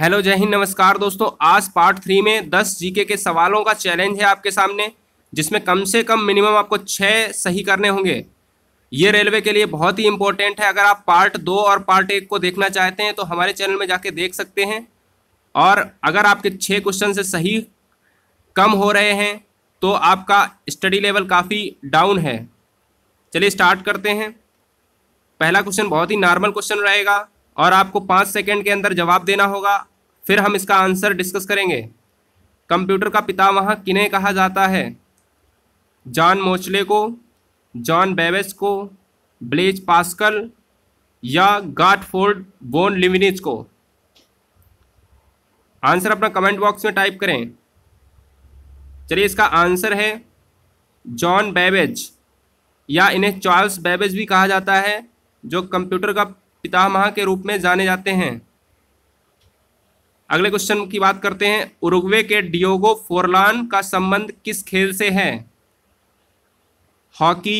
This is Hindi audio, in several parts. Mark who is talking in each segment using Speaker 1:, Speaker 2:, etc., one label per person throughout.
Speaker 1: हेलो जय हिंद नमस्कार दोस्तों आज पार्ट थ्री में दस जीके के सवालों का चैलेंज है आपके सामने जिसमें कम से कम मिनिमम आपको छः सही करने होंगे ये रेलवे के लिए बहुत ही इंपॉर्टेंट है अगर आप पार्ट दो और पार्ट एक को देखना चाहते हैं तो हमारे चैनल में जाके देख सकते हैं और अगर आपके छः क्वेश्चन से सही कम हो रहे हैं तो आपका स्टडी लेवल काफ़ी डाउन है चलिए स्टार्ट करते हैं पहला क्वेश्चन बहुत ही नॉर्मल क्वेश्चन रहेगा और आपको पाँच सेकेंड के अंदर जवाब देना होगा फिर हम इसका आंसर डिस्कस करेंगे कंप्यूटर का पिता वहाँ किन्हें कहा जाता है जॉन मोचले को जॉन बेवेस को ब्लेज पास्कल या गाटफोर्ड बोन लिविनिज को आंसर अपना कमेंट बॉक्स में टाइप करें चलिए इसका आंसर है जॉन बेबेज या इन्हें चार्ल्स बेबेज भी कहा जाता है जो कंप्यूटर का पितामह के रूप में जाने जाते हैं अगले क्वेश्चन की बात करते हैं उरुग्वे के डियोगो फोरलान का संबंध किस खेल से है हॉकी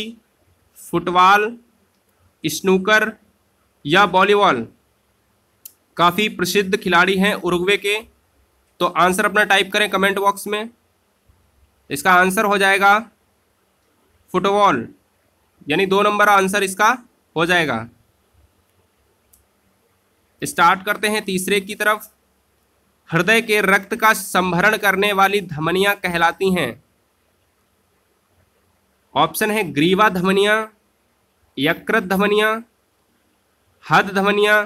Speaker 1: फुटबॉल स्नूकर या वॉलीबॉल काफ़ी प्रसिद्ध खिलाड़ी हैं उरुग्वे के तो आंसर अपना टाइप करें कमेंट बॉक्स में इसका आंसर हो जाएगा फुटबॉल यानी दो नंबर आंसर इसका हो जाएगा स्टार्ट करते हैं तीसरे की तरफ हृदय के रक्त का संभरण करने वाली धमनियां कहलाती हैं ऑप्शन है ग्रीवा धमनियां यकृत धमनियां हद धमनियां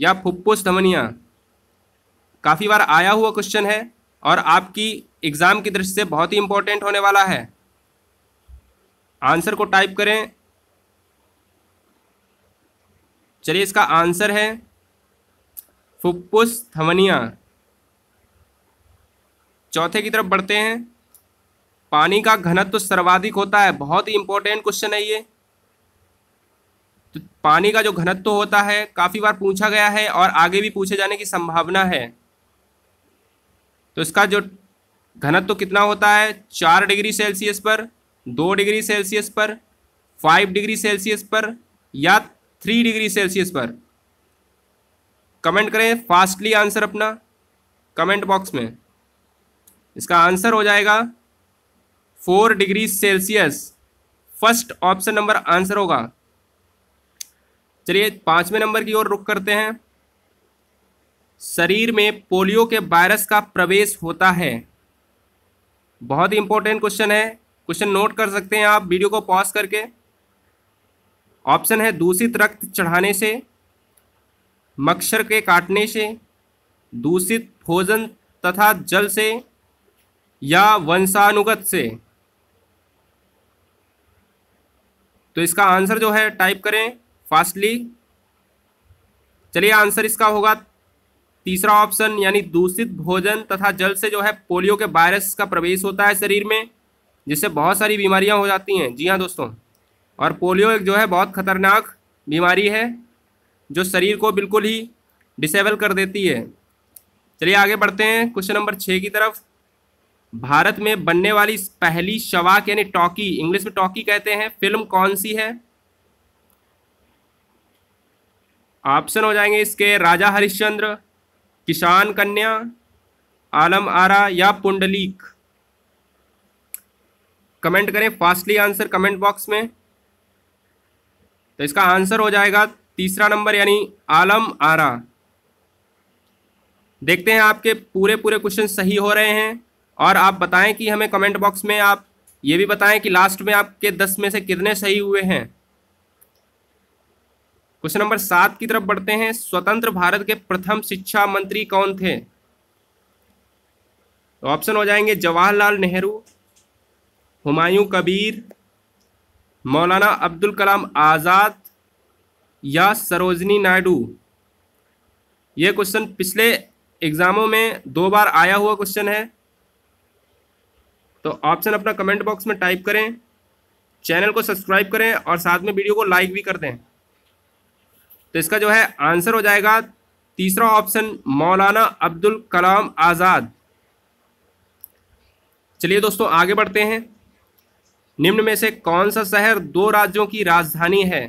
Speaker 1: या फुप्पुस धमनियां काफ़ी बार आया हुआ क्वेश्चन है और आपकी एग्ज़ाम की दृष्टि से बहुत ही इंपॉर्टेंट होने वाला है आंसर को टाइप करें चलिए इसका आंसर है फुप्पुस थमनिया चौथे की तरफ बढ़ते हैं पानी का घनत्व तो सर्वाधिक होता है बहुत ही इंपॉर्टेंट क्वेश्चन है ये तो पानी का जो घनत्व तो होता है काफ़ी बार पूछा गया है और आगे भी पूछे जाने की संभावना है तो इसका जो घनत्व तो कितना होता है चार डिग्री सेल्सियस पर दो डिग्री सेल्सियस पर फाइव डिग्री सेल्सियस पर या थ्री डिग्री सेल्सियस पर कमेंट करें फास्टली आंसर अपना कमेंट बॉक्स में इसका आंसर हो जाएगा four degree Celsius first option number answer होगा चलिए पांचवें नंबर की ओर रुक करते हैं शरीर में पोलियो के वायरस का प्रवेश होता है बहुत ही इंपॉर्टेंट क्वेश्चन है क्वेश्चन नोट कर सकते हैं आप वीडियो को पॉज करके ऑप्शन है दूषित रक्त चढ़ाने से मच्छर के काटने से दूषित भोजन तथा जल से या वंशानुगत से तो इसका आंसर जो है टाइप करें फास्टली चलिए आंसर इसका होगा तीसरा ऑप्शन यानी दूषित भोजन तथा जल से जो है पोलियो के वायरस का प्रवेश होता है शरीर में जिससे बहुत सारी बीमारियां हो जाती हैं जी हाँ दोस्तों और पोलियो एक जो है बहुत खतरनाक बीमारी है जो शरीर को बिल्कुल ही डिसेबल कर देती है चलिए आगे बढ़ते हैं क्वेश्चन नंबर छः की तरफ भारत में बनने वाली पहली शवाक यानी टॉकी इंग्लिश में टॉकी कहते हैं फिल्म कौन सी है ऑप्शन हो जाएंगे इसके राजा हरिश्चंद्र किसान कन्या आलम आरा या पुंडलीक कमेंट करें फास्टली आंसर कमेंट बॉक्स में तो इसका आंसर हो जाएगा तीसरा नंबर यानी आलम आरा देखते हैं आपके पूरे पूरे क्वेश्चन सही हो रहे हैं और आप बताएं कि हमें कमेंट बॉक्स में आप ये भी बताएं कि लास्ट में आपके दस में से कितने सही हुए हैं क्वेश्चन नंबर सात की तरफ बढ़ते हैं स्वतंत्र भारत के प्रथम शिक्षा मंत्री कौन थे तो ऑप्शन हो जाएंगे जवाहरलाल नेहरू हुमायूं कबीर मौलाना अब्दुल कलाम आज़ाद या सरोजनी नायडू ये क्वेश्चन पिछले एग्जामों में दो बार आया हुआ क्वेश्चन है तो ऑप्शन अपना कमेंट बॉक्स में टाइप करें चैनल को सब्सक्राइब करें और साथ में वीडियो को लाइक भी कर दें तो इसका जो है आंसर हो जाएगा तीसरा ऑप्शन मौलाना अब्दुल कलाम आज़ाद चलिए दोस्तों आगे बढ़ते हैं निम्न में से कौन सा शहर दो राज्यों की राजधानी है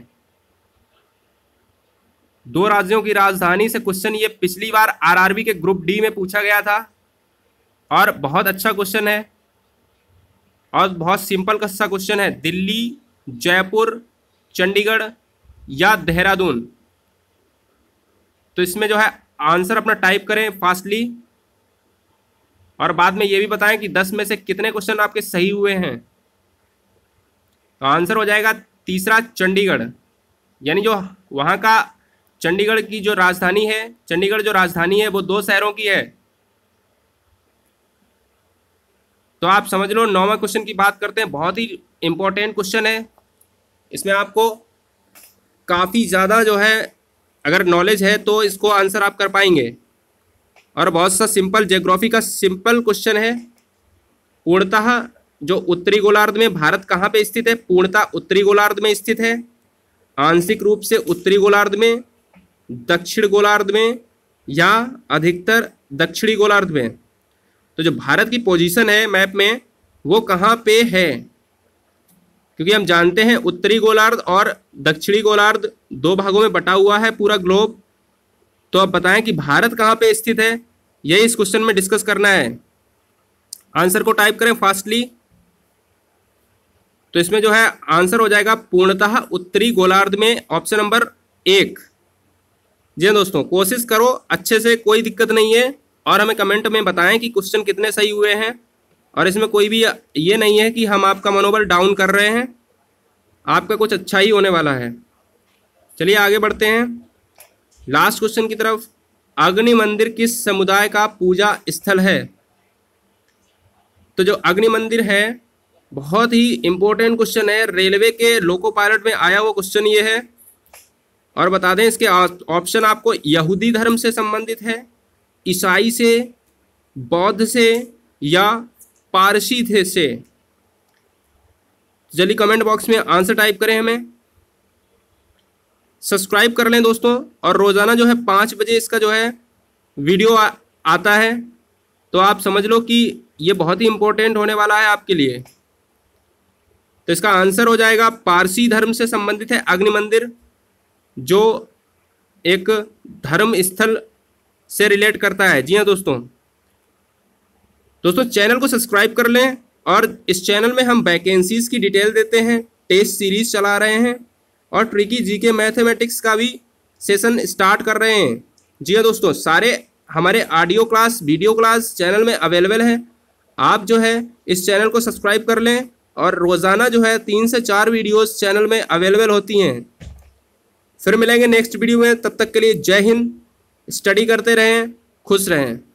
Speaker 1: दो राज्यों की राजधानी से क्वेश्चन ये पिछली बार आरआरबी के ग्रुप डी में पूछा गया था और बहुत अच्छा क्वेश्चन है और बहुत सिंपल कस्सा क्वेश्चन है दिल्ली जयपुर चंडीगढ़ या देहरादून तो इसमें जो है आंसर अपना टाइप करें फास्टली और बाद में ये भी बताएं कि दस में से कितने क्वेश्चन आपके सही हुए हैं तो आंसर हो जाएगा तीसरा चंडीगढ़ यानी जो वहाँ का चंडीगढ़ की जो राजधानी है चंडीगढ़ जो राजधानी है वो दो शहरों की है तो आप समझ लो नौवा क्वेश्चन की बात करते हैं बहुत ही इंपॉर्टेंट क्वेश्चन है इसमें आपको काफ़ी ज़्यादा जो है अगर नॉलेज है तो इसको आंसर आप कर पाएंगे और बहुत सा सिंपल जियोग्राफी का सिंपल क्वेश्चन है पूर्णतः जो उत्तरी गोलार्ध में भारत कहाँ पे स्थित है पूर्णतः उत्तरी गोलार्ध में स्थित है आंशिक रूप से उत्तरी गोलार्ध में दक्षिण गोलार्ध में या अधिकतर दक्षिणी गोलार्ध में तो जो भारत की पोजीशन है मैप में वो कहाँ पे है क्योंकि हम जानते हैं उत्तरी गोलार्ध और दक्षिणी गोलार्ध दो भागों में बटा हुआ है पूरा ग्लोब तो आप बताएं कि भारत कहाँ पे स्थित है यही इस क्वेश्चन में डिस्कस करना है आंसर को टाइप करें फास्टली तो इसमें जो है आंसर हो जाएगा पूर्णतः उत्तरी गोलार्ध में ऑप्शन नंबर एक जी हाँ दोस्तों कोशिश करो अच्छे से कोई दिक्कत नहीं है और हमें कमेंट में बताएं कि क्वेश्चन कितने सही हुए हैं और इसमें कोई भी ये नहीं है कि हम आपका मनोबल डाउन कर रहे हैं आपका कुछ अच्छा ही होने वाला है चलिए आगे बढ़ते हैं लास्ट क्वेश्चन की तरफ अग्नि मंदिर किस समुदाय का पूजा स्थल है तो जो अग्नि मंदिर है बहुत ही इम्पोर्टेंट क्वेश्चन है रेलवे के लोको पायलट में आया हुआ क्वेश्चन ये है और बता दें इसके ऑप्शन आपको यहूदी धर्म से संबंधित है ईसाई से बौद्ध से या पारसी थे से जल्दी कमेंट बॉक्स में आंसर टाइप करें हमें सब्सक्राइब कर लें दोस्तों और रोज़ाना जो है पाँच बजे इसका जो है वीडियो आ, आता है तो आप समझ लो कि ये बहुत ही इम्पोर्टेंट होने वाला है आपके लिए तो इसका आंसर हो जाएगा पारसी धर्म से संबंधित है अग्नि मंदिर जो एक धर्म स्थल से रिलेट करता है जी हाँ दोस्तों दोस्तों चैनल को सब्सक्राइब कर लें और इस चैनल में हम वैकेंसीज की डिटेल देते हैं टेस्ट सीरीज चला रहे हैं और ट्रिकी जीके मैथमेटिक्स का भी सेशन स्टार्ट कर रहे हैं जी हाँ दोस्तों सारे हमारे audio class video class channel में अवेलेबल है आप जो है इस चैनल को सब्सक्राइब कर लें और रोज़ाना जो है तीन से चार वीडियोस चैनल में अवेलेबल होती हैं फिर मिलेंगे नेक्स्ट वीडियो में तब तक के लिए जय हिंद स्टडी करते रहें खुश रहें